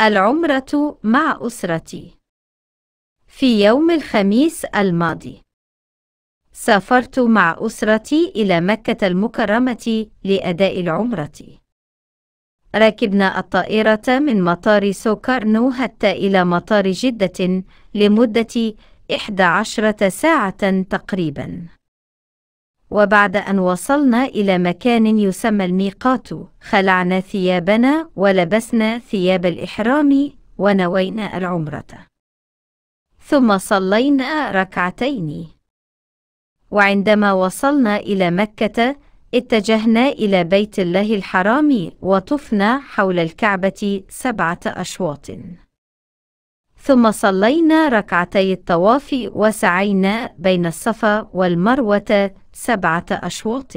العمرة مع أسرتي في يوم الخميس الماضي سافرت مع أسرتي إلى مكة المكرمة لأداء العمرة ركبنا الطائرة من مطار سوكارنو حتى إلى مطار جدة لمدة 11 ساعة تقريباً وبعد أن وصلنا إلى مكان يسمى الميقات خلعنا ثيابنا ولبسنا ثياب الإحرام ونوينا العمرة ثم صلينا ركعتين وعندما وصلنا إلى مكة اتجهنا إلى بيت الله الحرام وطفنا حول الكعبة سبعة أشواط ثم صلينا ركعتي الطواف وسعينا بين الصفا والمروة سبعة أشواط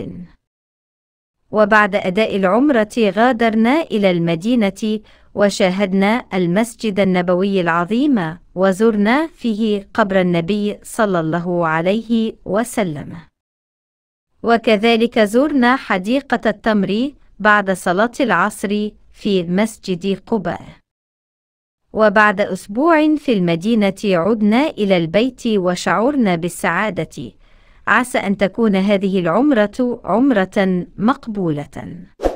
وبعد أداء العمرة غادرنا إلى المدينة وشاهدنا المسجد النبوي العظيم وزرنا فيه قبر النبي صلى الله عليه وسلم وكذلك زرنا حديقة التمر بعد صلاة العصر في مسجد قباء وبعد أسبوع في المدينة عدنا إلى البيت وشعرنا بالسعادة عسى أن تكون هذه العمرة عمرة مقبولة